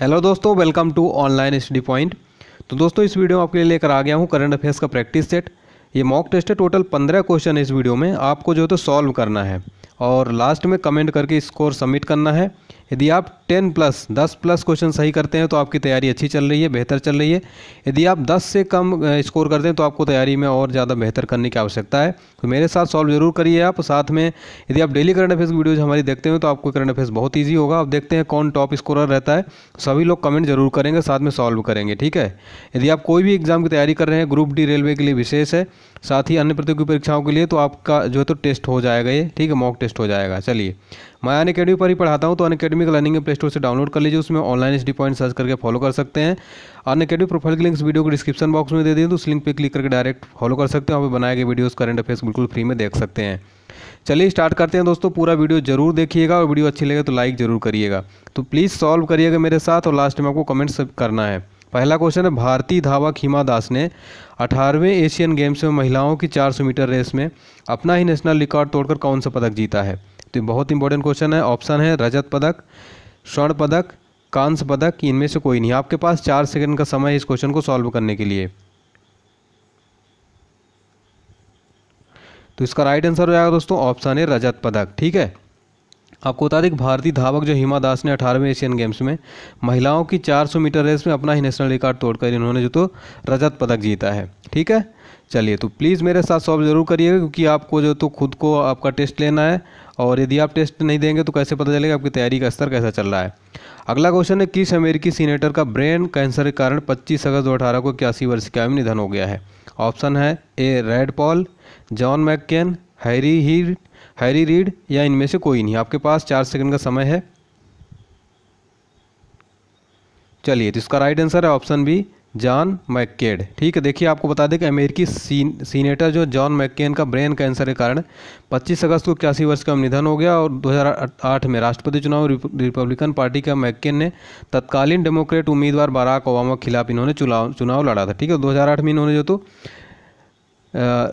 hello दोस्तों welcome to online study point तो दोस्तों इस वीडियो में आपके लिए लेकर आ गया हूँ करंट अफेयर्स का प्रैक्टिस सेट ये मॉक टेस्ट है टोटल पंद्रह क्वेश्चन है इस वीडियो में आपको जो है तो सॉल्व करना है और लास्ट में कमेंट करके स्कोर सबमिट करना है यदि आप टेन प्लस दस प्लस क्वेश्चन सही करते हैं तो आपकी तैयारी अच्छी चल रही है बेहतर चल रही है यदि आप दस से कम स्कोर करते हैं तो आपको तैयारी में और ज़्यादा बेहतर करने की आवश्यकता है तो मेरे साथ सॉल्व जरूर करिए आप साथ में यदि आप डेली करंट अफेयर्स वीडियोज़ हमारी देखते हैं तो आपको करंट अफेयर्स बहुत ईजी होगा आप देखते हैं कौन टॉप स्कोरर रहता है सभी लोग कमेंट जरूर करेंगे साथ में सॉल्व करेंगे ठीक है यदि आप कोई भी एग्जाम की तैयारी कर रहे हैं ग्रुप डी रेलवे के लिए विशेष है साथ ही अन्य प्रतियोगी परीक्षाओं के लिए तो आपका जो है तो टेस्ट हो जाएगा ये ठीक है मॉक टेस्ट हो जाएगा चलिए मैं अन अकेडमी पर ही पढ़ाता हूँ तो Unacademy academic learning play store से डाउनलोड कर लीजिए उसमें ऑनलाइन एस पॉइंट सर्च करके फॉलो कर सकते हैं अन अकेडमी प्रोफाइल की लिंक्स वीडियो को डिस्क्रिप्शन बॉक्स में दे दें तो उस लिंक पर क्लिक करके डायरेक्ट फॉलो कर सकते हैं वहाँ पर बनाए गए वीडियोज़ करेंट अफेयर्स बिल्कुल फ्री में देख सकते हैं चलिए स्टार्ट करते हैं दोस्तों पूरा वीडियो जरूर देखिएगा और वीडियो अच्छी लगे तो लाइक जरूर करिएगा तो प्लीज़ सॉल्व करिएगा मेरे साथ और लास्ट में आपको कमेंट करना है पहला क्वेश्चन है भारतीय धावक हिमा दास ने 18वें एशियन गेम्स में महिलाओं की 400 मीटर रेस में अपना ही नेशनल रिकॉर्ड तोड़कर कौन सा पदक जीता है तो बहुत इंपॉर्टेंट क्वेश्चन है ऑप्शन है रजत पदक स्वर्ण पदक कांस्य पदक इनमें से कोई नहीं आपके पास चार सेकंड का समय है इस क्वेश्चन को सॉल्व करने के लिए तो इसका राइट आंसर हो जाएगा दोस्तों ऑप्शन है रजत पदक ठीक है आपको बता दें भारतीय धावक जो हिमा दास ने अठारहवें एशियन गेम्स में महिलाओं की 400 मीटर रेस में अपना ही नेशनल रिकॉर्ड तोड़कर इन्होंने जो तो रजत पदक जीता है ठीक है चलिए तो प्लीज़ मेरे साथ सॉल्व ज़रूर करिएगा क्योंकि आपको जो तो खुद को आपका टेस्ट लेना है और यदि आप टेस्ट नहीं देंगे तो कैसे पता चलेगा आपकी तैयारी का स्तर कैसा चल रहा है अगला क्वेश्चन है किस अमेरिकी सीनेटर का ब्रेन कैंसर के कारण 25 अगस्त दो अठारह को इक्यासी वर्ष का आयु निधन हो गया है ऑप्शन है A Rand Paul John McCain Harry ही हैरी रीड या इनमें से कोई नहीं आपके पास चार सेकंड का समय है चलिए तो इसका राइट आंसर है ऑप्शन बी जॉन मैकेड ठीक है देखिए आपको बता दें कि अमेरिकी सीन, सीनेटर जो जॉन मैकेन का ब्रेन कैंसर के कारण 25 अगस्त को इक्यासी वर्ष का निधन हो गया और 2008 में राष्ट्रपति चुनाव रिपब्लिकन पार्टी का मैकेन ने तत्कालीन डेमोक्रेट उम्मीदवार बाराक ओबामा के खिलाफ इन्होंने चुनाव चुनाव लड़ा था ठीक है दो में इन्होंने जो तो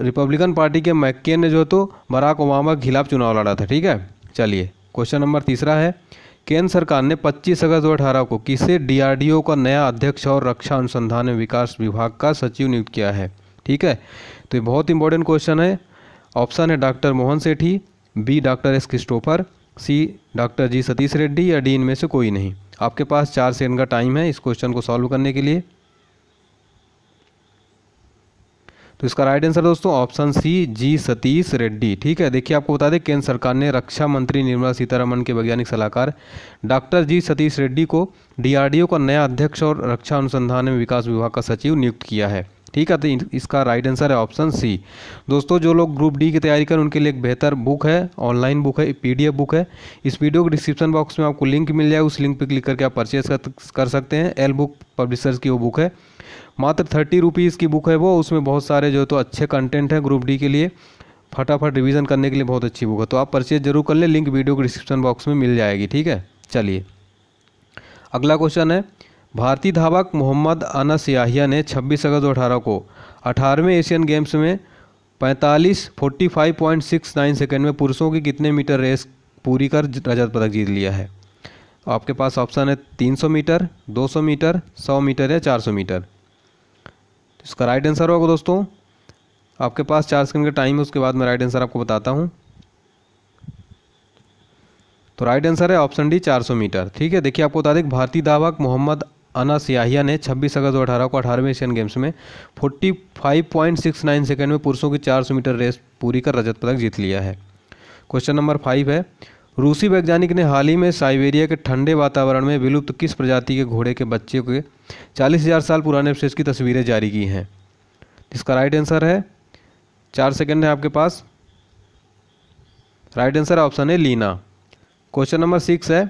रिपब्लिकन पार्टी के मैकेन ने जो तो बराक ओबामा के खिलाफ चुनाव लड़ा था ठीक है चलिए क्वेश्चन नंबर तीसरा है केंद्र सरकार ने 25 अगस्त दो अठारह को किसे डीआरडीओ का नया अध्यक्ष और रक्षा अनुसंधान एवं विकास विभाग का सचिव नियुक्त किया है ठीक है तो ये बहुत इंपॉर्टेंट क्वेश्चन है ऑप्शन है doctor Mohan Sethi B doctor S Christopher C doctor G Satheesh Reddy या डी इनमें से कोई नहीं आपके पास चार सेकेंड का टाइम है इस क्वेश्चन को सॉल्व करने के लिए तो इसका राइट आंसर दोस्तों option C G Satheesh Reddy ठीक है देखिए आपको बता दें केंद्र सरकार ने रक्षा मंत्री निर्मला सीतारमन के वैज्ञानिक सलाहकार डॉक्टर जी सतीश रेड्डी को डीआरडीओ का नया अध्यक्ष और रक्षा अनुसंधान एवं विकास विभाग का सचिव नियुक्त किया है ठीक है तो इसका राइट आंसर है ऑप्शन सी दोस्तों जो लोग ग्रुप डी की तैयारी करें उनके लिए एक बेहतर बुक है ऑनलाइन बुक है पी बुक है इस वीडियो के डिस्क्रिप्शन बॉक्स में आपको लिंक मिल जाएगा उस लिंक पर क्लिक करके आप परचेज कर सकते हैं एल बुक पब्लिशर्स की वो बुक है मात्र थर्टी रुपीज़ की बुक है वो उसमें बहुत सारे जो तो अच्छे कंटेंट हैं ग्रुप डी के लिए फटाफट रिवीजन करने के लिए बहुत अच्छी बुक है तो आप परचेज जरूर कर लें लिंक वीडियो के डिस्क्रिप्शन बॉक्स में मिल जाएगी ठीक है चलिए अगला क्वेश्चन है भारतीय धावक मोहम्मद अनस याहिया ने 26 अगस्त दो को 18वें एशियन गेम्स में 45 नाइन सेकेंड में पुरुषों की कितने मीटर रेस पूरी कर रजत पदक जीत लिया है आपके पास ऑप्शन है 300 मीटर 200 मीटर 100 मीटर या 400 मीटर तो इसका राइट आंसर होगा दोस्तों आपके पास चार सेकंड का टाइम है उसके बाद मैं राइट आंसर आपको बताता हूँ तो राइट आंसर है ऑप्शन डी 400 मीटर ठीक है देखिए आपको बता दें भारतीय धावक मोहम्मद अना सियाहिया ने 26 अगस्त दो को अठारहवें एशियन गेम्स में 45.69 सेकेंड में पुरुषों की 400 मीटर रेस पूरी कर रजत पदक जीत लिया है क्वेश्चन नंबर फाइव है रूसी वैज्ञानिक ने हाल ही में साइबेरिया के ठंडे वातावरण में विलुप्त किस प्रजाति के घोड़े के बच्चे के चालीस साल पुराने अवशेष की तस्वीरें जारी की हैं इसका राइट आंसर है चार सेकेंड है आपके पास राइट आंसर ऑप्शन है लीना क्वेश्चन नंबर सिक्स है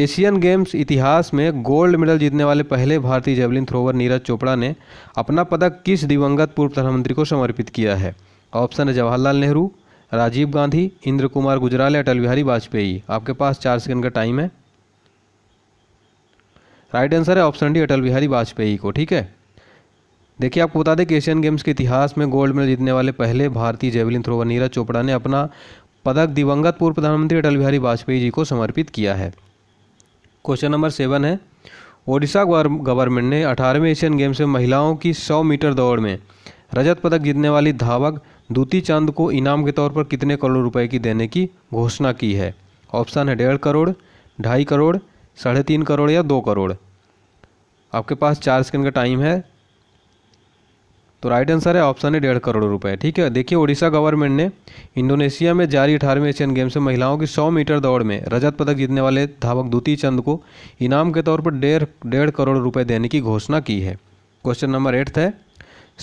एशियन गेम्स इतिहास में गोल्ड मेडल जीतने वाले पहले भारतीय जेवलिन थ्रोवर नीरज चोपड़ा ने अपना पदक किस दिवंगत पूर्व प्रधानमंत्री को समर्पित किया है ऑप्शन है जवाहरलाल नेहरू राजीव गांधी इंद्र कुमार गुजराल अटल बिहारी वाजपेयी आपके पास चार सेकंड का टाइम है राइट आंसर है ऑप्शन डी अटल बिहारी वाजपेयी को ठीक है देखिए आपको बता दें कि एशियन गेम्स के इतिहास में गोल्ड मेडल जीतने वाले पहले भारतीय जेवलिन थ्रोवर नीरज चोपड़ा ने अपना पदक दिवंगत पूर्व प्रधानमंत्री अटल बिहारी वाजपेयी जी को समर्पित किया है क्वेश्चन नंबर सेवन है ओडिशा गवर्नमेंट ने अठारहवें एशियन गेम्स में महिलाओं की सौ मीटर दौड़ में रजत पदक जीतने वाली धावक दूती चंद को इनाम के तौर पर कितने करोड़ रुपए की देने की घोषणा की है ऑप्शन है डेढ़ करोड़ ढाई करोड़ साढ़े तीन करोड़ या दो करोड़ आपके पास चार सेकंड का टाइम है तो राइट आंसर है ऑप्शन है डेढ़ करोड़ रुपए ठीक है देखिए ओडिशा गवर्नमेंट ने इंडोनेशिया में जारी अठारहवें एशियन गेम्स में महिलाओं की सौ मीटर दौड़ में रजत पदक जीतने वाले धावक द्वितीय चंद को इनाम के तौर पर डेढ़ डेढ़ करोड़ रुपए देने की घोषणा की है क्वेश्चन नंबर एट्थ है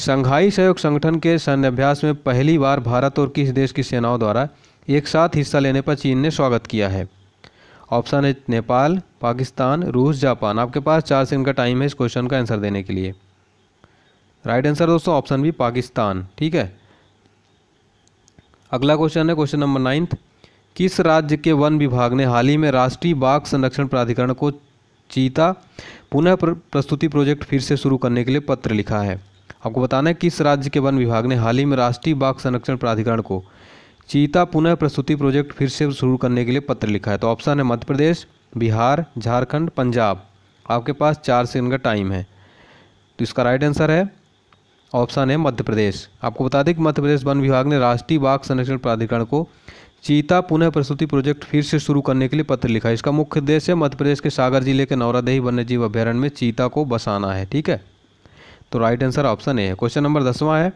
संघाई सहयोग संगठन के सैन्यभ्यास में पहली बार भारत और किस देश की सेनाओं द्वारा एक साथ हिस्सा लेने पर चीन ने स्वागत किया है ऑप्शन है नेपाल पाकिस्तान रूस जापान आपके पास चार सेकंड का टाइम है इस क्वेश्चन का आंसर देने के लिए राइट आंसर दोस्तों ऑप्शन बी पाकिस्तान ठीक है अगला क्वेश्चन है क्वेश्चन नंबर नाइन्थ किस राज्य के वन विभाग ने हाल ही में राष्ट्रीय बाघ संरक्षण प्राधिकरण को चीता पुनः प्रस्तुति प्रोजेक्ट फिर से शुरू करने के लिए पत्र लिखा है आपको बताना है किस राज्य के वन विभाग ने हाल ही में राष्ट्रीय बाघ संरक्षण प्राधिकरण को चीता पुनः प्रस्तुति प्रोजेक्ट फिर से शुरू करने के लिए पत्र लिखा है तो ऑप्शन है मध्य प्रदेश बिहार झारखंड पंजाब आपके पास चार सेकंड का टाइम है तो इसका राइट आंसर है ऑप्शन है मध्य प्रदेश आपको बता दें कि मध्य प्रदेश वन विभाग ने राष्ट्रीय बाघ संरक्षण प्राधिकरण को चीता पुनः प्रस्तुति प्रोजेक्ट फिर से शुरू करने के लिए पत्र लिखा इसका मुख्य उद्देश्य मध्य प्रदेश के सागर जिले के नौरादेही वन्यजीव अभ्यारण्य में चीता को बसाना है ठीक है तो राइट आंसर ऑप्शन ए है क्वेश्चन नंबर दसवां है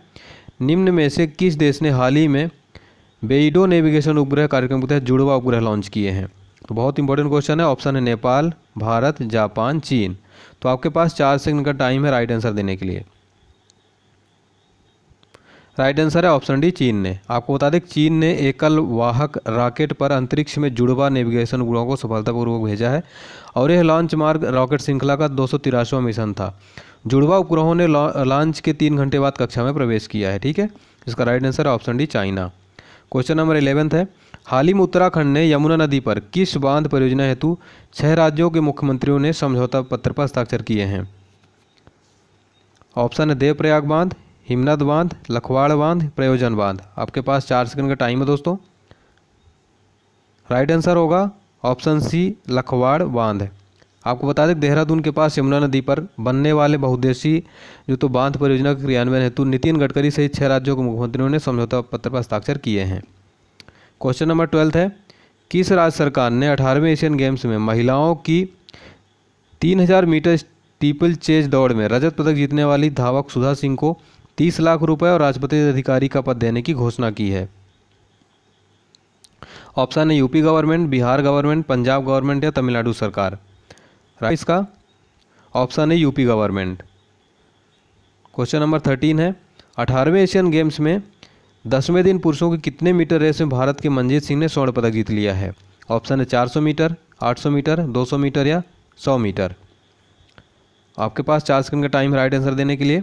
निम्न में से किस देश ने हाल ही में बेइडो नेविगेशन उपग्रह कार्यक्रम के तहत जुड़वा उपग्रह लॉन्च किए हैं तो बहुत इंपॉर्टेंट क्वेश्चन है ऑप्शन है नेपाल भारत जापान चीन तो आपके पास चार सेकंड का टाइम है राइट आंसर देने के लिए राइट आंसर है ऑप्शन डी चीन ने आपको बता दें चीन ने एकल वाहक रॉकेट पर अंतरिक्ष में जुड़वा नेविगेशन उपग्रहों को सफलतापूर्वक भेजा है और यह लॉन्च मार्ग रॉकेट श्रृंखला का दो मिशन था जुड़वा उपग्रहों ने लॉन्च के तीन घंटे बाद कक्षा में प्रवेश किया है ठीक है इसका राइट आंसर है option D China question number eleventh है हाल ही में उत्तराखंड ने यमुना नदी पर किस बांध परियोजना हेतु छह राज्यों के मुख्यमंत्रियों ने समझौता पत्र पर हस्ताक्षर किए हैं ऑप्शन है देवप्रयाग बांध हिमनद बांध लखवाड़ बांध प्रयोजन बांध आपके पास चार सेकंड का टाइम है दोस्तों राइट आंसर होगा ऑप्शन सी लखवाड़ बांध आपको बता दें देहरादून के पास यमुना नदी पर बनने वाले बहुदेशी जो तो बांध परियोजना के क्रियान्वयन हेतु नितिन गडकरी सहित छह राज्यों के मुख्यमंत्रियों ने समझौता पत्र पर हस्ताक्षर किए हैं क्वेश्चन नंबर ट्वेल्थ है किस राज्य सरकार ने अठारहवें एशियन गेम्स में महिलाओं की तीन हज़ार मीटर स्टीपल चेज दौड़ में रजत पदक जीतने वाली धावक सुधा सिंह को तीस लाख रुपए और राष्ट्रपति अधिकारी का पद देने की घोषणा की है ऑप्शन है UP government Bihar government Punjab government या तमिलनाडु सरकार इसका ऑप्शन है UP government question number thirteen है अठारहवें एशियन गेम्स में दसवें दिन पुरुषों के कितने मीटर रेस में भारत के मंजीत सिंह ने स्वर्ण पदक जीत लिया है ऑप्शन है 400 मीटर 800 मीटर 200 मीटर या 100 मीटर आपके पास चार सेकंड का टाइम राइट आंसर देने के लिए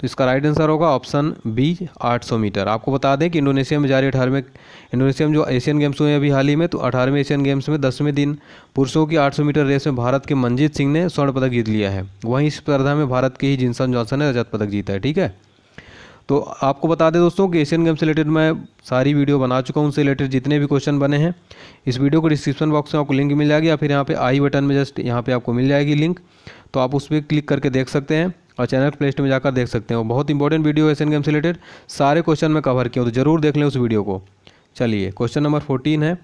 तो इसका राइट आंसर होगा ऑप्शन बी 800 मीटर आपको बता दें कि इंडोनेशिया में जारी अठारहवें इंडोनेशिया में जो एशियन गेम्स हुए अभी हाल ही में तो अठारहवें एशियन गेम्स में दसवें दिन पुरुषों की 800 मीटर रेस में भारत के मंजीत सिंह ने स्वर्ण पदक जीत लिया है वहीं इस स्पर्धा में भारत के ही जिनसन जॉनसन ने रजत पदक जीता है ठीक है तो आपको बता दें दोस्तों कि एशियन गेम्स रिलेटेड मैं सारी वीडियो बना चुका हूँ उनसे रिलेटेड जितने भी क्वेश्चन बने हैं इस वीडियो को डिस्क्रिप्शन बॉक्स में आपको लिंक मिल जाएगी या फिर यहाँ पे आई बटन में जस्ट यहाँ पे आपको मिल जाएगी लिंक तो आप उस पर क्लिक करके देख सकते हैं और चैनल प्ले में जाकर देख सकते हो बहुत इंपॉर्टेंट वीडियो एशियन गेम्स से रिलेटेड सारे क्वेश्चन में कवर किया तो जरूर देख लें उस वीडियो को चलिए क्वेश्चन नंबर फोर्टीन है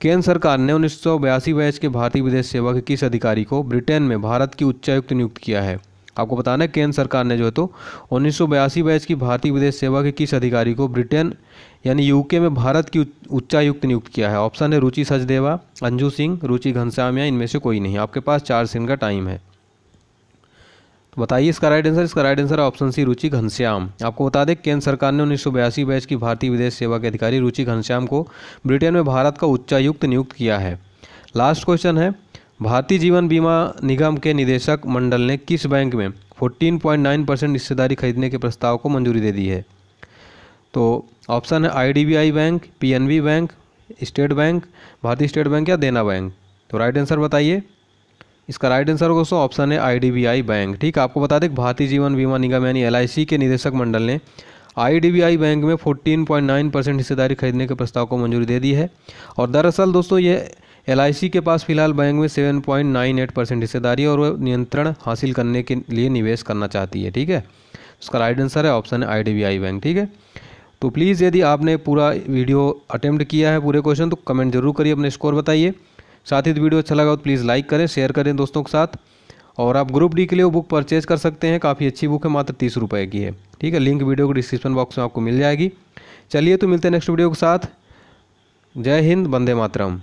केंद्र सरकार ने उन्नीस सौ बैच के भारतीय विदेश सेवा के किस अधिकारी को ब्रिटेन में भारत की उच्चायुक्त नियुक्त किया है आपको बताना है केंद्र सरकार ने जो है तो उन्नीस बैच की भारतीय विदेश सेवा के किस अधिकारी को ब्रिटेन यानी यूके में भारत की उच्चायुक्त नियुक्त किया है ऑप्शन है रुचि सचदेवा अंजू सिंह रुचि घनश्याम या इनमें से कोई नहीं आपके पास चार सिंह का टाइम है तो बताइए इसका राइट आंसर इसका राइट आंसर है ऑप्शन सी रुचि घनश्याम आपको बता दें केंद्र सरकार ने उन्नीस बैच की भारतीय विदेश सेवा के अधिकारी रुचि घनश्याम को ब्रिटेन में भारत का उच्चायुक्त नियुक्त किया है लास्ट क्वेश्चन है भारतीय जीवन बीमा निगम के निदेशक मंडल ने किस बैंक में 14.9 परसेंट हिस्सेदारी खरीदने के प्रस्ताव को मंजूरी दे दी है तो ऑप्शन है IDBI bank PNB bank state bank Bharatiya state bank या देना बैंक तो राइट आंसर बताइए इसका राइट आंसर होगा दोस्तों ऑप्शन है आईडीबीआई बैंक ठीक है आपको बता दें भारतीय जीवन बीमा निगम यानी एल के निदेशक मंडल ने आईडीबीआई बैंक में 14.9 परसेंट हिस्सेदारी खरीदने के प्रस्ताव को मंजूरी दे दी है और दरअसल दोस्तों ये एल के पास फिलहाल बैंक में 7.98 परसेंट हिस्सेदारी और वह नियंत्रण हासिल करने के लिए निवेश करना चाहती है ठीक है उसका राइट आंसर है ऑप्शन है आई बैंक ठीक है तो प्लीज़ यदि आपने पूरा वीडियो अटैम्प्ट किया है पूरे क्वेश्चन तो कमेंट जरूर करिए अपने स्कोर बताइए साथ ही वीडियो अच्छा लगा तो प्लीज़ लाइक करें शेयर करें दोस्तों के साथ और आप ग्रुप डी के लिए वो बुक परचेज कर सकते हैं काफ़ी अच्छी बुक है मात्र तीस रुपये की है ठीक है लिंक वीडियो के डिस्क्रिप्शन बॉक्स में आपको मिल जाएगी चलिए तो मिलते हैं नेक्स्ट वीडियो के साथ जय हिंद वंदे मातरम